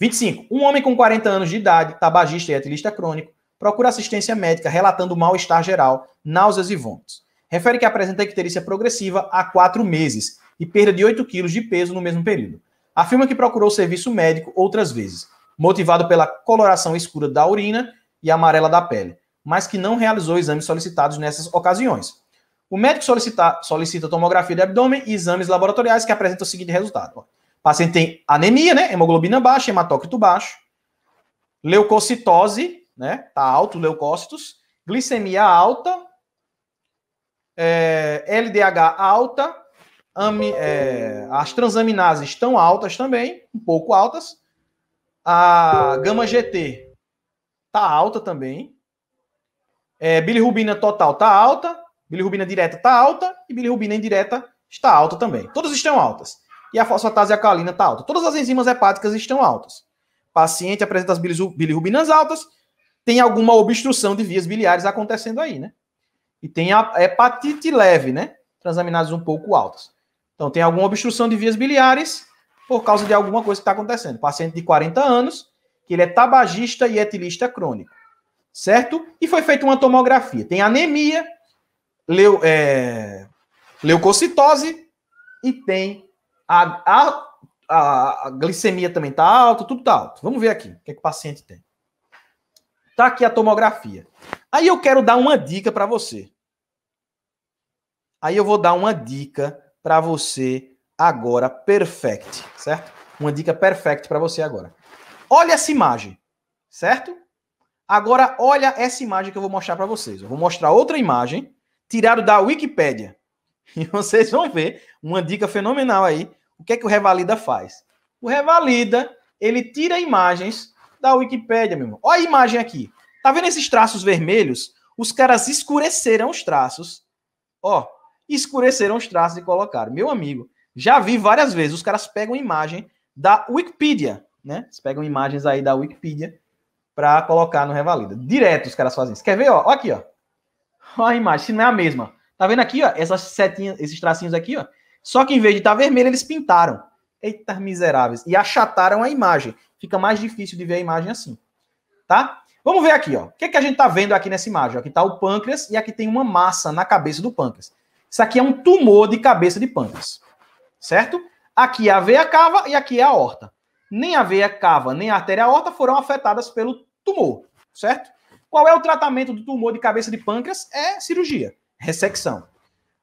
25. Um homem com 40 anos de idade, tabagista e atleta crônico, procura assistência médica relatando mal-estar geral, náuseas e vômitos. Refere que apresenta icterícia progressiva há quatro meses e perda de 8 quilos de peso no mesmo período. Afirma que procurou serviço médico outras vezes, motivado pela coloração escura da urina e amarela da pele, mas que não realizou exames solicitados nessas ocasiões. O médico solicita, solicita tomografia de abdômen e exames laboratoriais que apresentam o seguinte resultado. O paciente tem anemia, né? Hemoglobina baixa, hematócrito baixo, leucocitose, né? Tá alto, leucócitos, glicemia alta, é, LDH alta, ami, é, as transaminases estão altas também, um pouco altas. A gama GT tá alta também. É, bilirrubina total tá alta, bilirrubina direta tá alta e bilirrubina indireta está alta também. Todas estão altas e a fosfatase alcalina está alta. Todas as enzimas hepáticas estão altas. O paciente apresenta as bilirrubinas altas, tem alguma obstrução de vias biliares acontecendo aí, né? E tem a hepatite leve, né? Transaminases um pouco altas. Então, tem alguma obstrução de vias biliares por causa de alguma coisa que está acontecendo. Paciente de 40 anos, que ele é tabagista e etilista crônico, certo? E foi feita uma tomografia. Tem anemia, leu, é, leucocitose e tem a, a, a glicemia também está alta, tudo está alto. Vamos ver aqui o que, é que o paciente tem. Está aqui a tomografia. Aí eu quero dar uma dica para você. Aí eu vou dar uma dica para você agora, perfect, certo? Uma dica perfect para você agora. Olha essa imagem, certo? Agora olha essa imagem que eu vou mostrar para vocês. Eu vou mostrar outra imagem tirada da Wikipedia. E vocês vão ver uma dica fenomenal aí o que é que o Revalida faz? O Revalida, ele tira imagens da Wikipédia, meu irmão. Olha a imagem aqui. Tá vendo esses traços vermelhos? Os caras escureceram os traços. Ó, escureceram os traços e colocaram. Meu amigo, já vi várias vezes. Os caras pegam imagem da Wikipedia, né? Eles pegam imagens aí da Wikipedia para colocar no Revalida. Direto os caras fazem isso. Quer ver, ó? ó aqui, ó. Ó a imagem, se não é a mesma. Tá vendo aqui, ó? Essas setinhas, esses tracinhos aqui, ó. Só que em vez de estar tá vermelho, eles pintaram. Eita, miseráveis. E achataram a imagem. Fica mais difícil de ver a imagem assim. Tá? Vamos ver aqui, ó. O que, é que a gente está vendo aqui nessa imagem? Aqui está o pâncreas e aqui tem uma massa na cabeça do pâncreas. Isso aqui é um tumor de cabeça de pâncreas. Certo? Aqui é a veia cava e aqui é a horta. Nem a veia cava, nem a artéria horta foram afetadas pelo tumor. Certo? Qual é o tratamento do tumor de cabeça de pâncreas? É cirurgia, ressecção.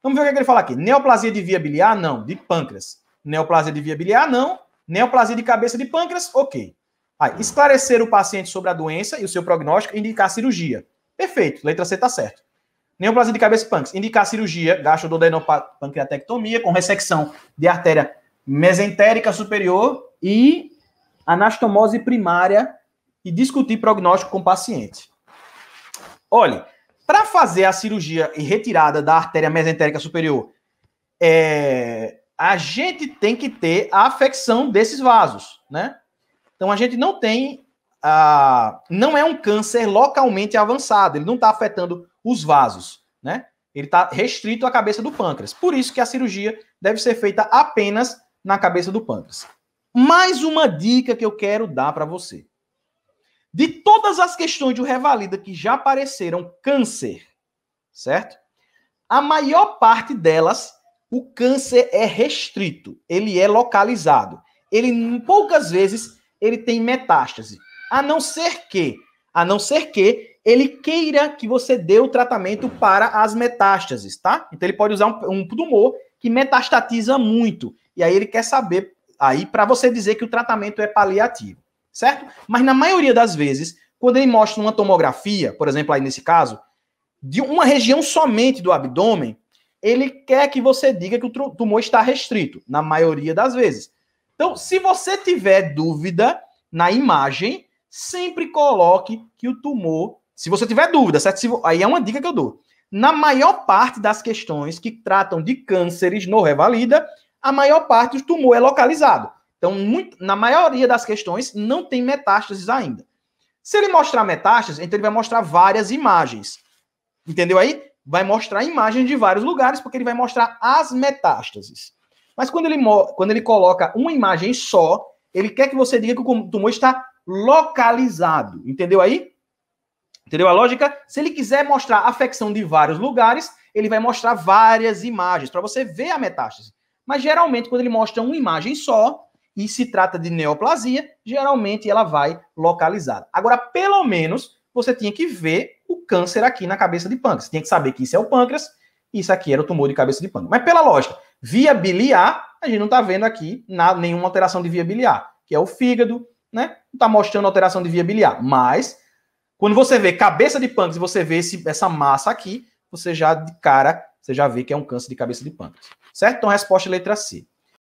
Vamos ver o que, é que ele fala aqui. Neoplasia de via biliar? Não. De pâncreas. Neoplasia de via biliar? Não. Neoplasia de cabeça de pâncreas? Ok. Aí, esclarecer o paciente sobre a doença e o seu prognóstico, indicar cirurgia. Perfeito. Letra C está certo. Neoplasia de cabeça e pâncreas. Indicar cirurgia, gastrododenopancreatectomia com ressecção de artéria mesentérica superior e anastomose primária e discutir prognóstico com o paciente. Olhe, para fazer a cirurgia e retirada da artéria mesentérica superior, é, a gente tem que ter a afecção desses vasos, né? Então a gente não tem a, não é um câncer localmente avançado, ele não está afetando os vasos, né? Ele está restrito à cabeça do pâncreas. Por isso que a cirurgia deve ser feita apenas na cabeça do pâncreas. Mais uma dica que eu quero dar para você. De todas as questões de Revalida que já apareceram câncer, certo? A maior parte delas, o câncer é restrito, ele é localizado. Ele poucas vezes ele tem metástase. A não ser que, a não ser que ele queira que você dê o tratamento para as metástases, tá? Então ele pode usar um, um tumor que metastatiza muito. E aí ele quer saber aí para você dizer que o tratamento é paliativo certo? Mas na maioria das vezes, quando ele mostra uma tomografia, por exemplo, aí nesse caso, de uma região somente do abdômen, ele quer que você diga que o tumor está restrito, na maioria das vezes. Então, se você tiver dúvida na imagem, sempre coloque que o tumor. Se você tiver dúvida, certo? aí é uma dica que eu dou. Na maior parte das questões que tratam de cânceres no Revalida, a maior parte do tumor é localizado. Então, muito, na maioria das questões, não tem metástases ainda. Se ele mostrar metástases, então ele vai mostrar várias imagens. Entendeu aí? Vai mostrar imagens de vários lugares, porque ele vai mostrar as metástases. Mas quando ele, quando ele coloca uma imagem só, ele quer que você diga que o tumor está localizado. Entendeu aí? Entendeu a lógica? Se ele quiser mostrar afecção de vários lugares, ele vai mostrar várias imagens para você ver a metástase. Mas geralmente, quando ele mostra uma imagem só, e se trata de neoplasia, geralmente ela vai localizada. Agora, pelo menos, você tinha que ver o câncer aqui na cabeça de pâncreas. Você tinha que saber que isso é o pâncreas, isso aqui era o tumor de cabeça de pâncreas. Mas pela lógica, via biliar, a gente não está vendo aqui nenhuma alteração de via biliar, que é o fígado, né? Não está mostrando alteração de via biliar. Mas, quando você vê cabeça de pâncreas e você vê esse, essa massa aqui, você já de cara, você já vê que é um câncer de cabeça de pâncreas. Certo? Então, resposta é letra C.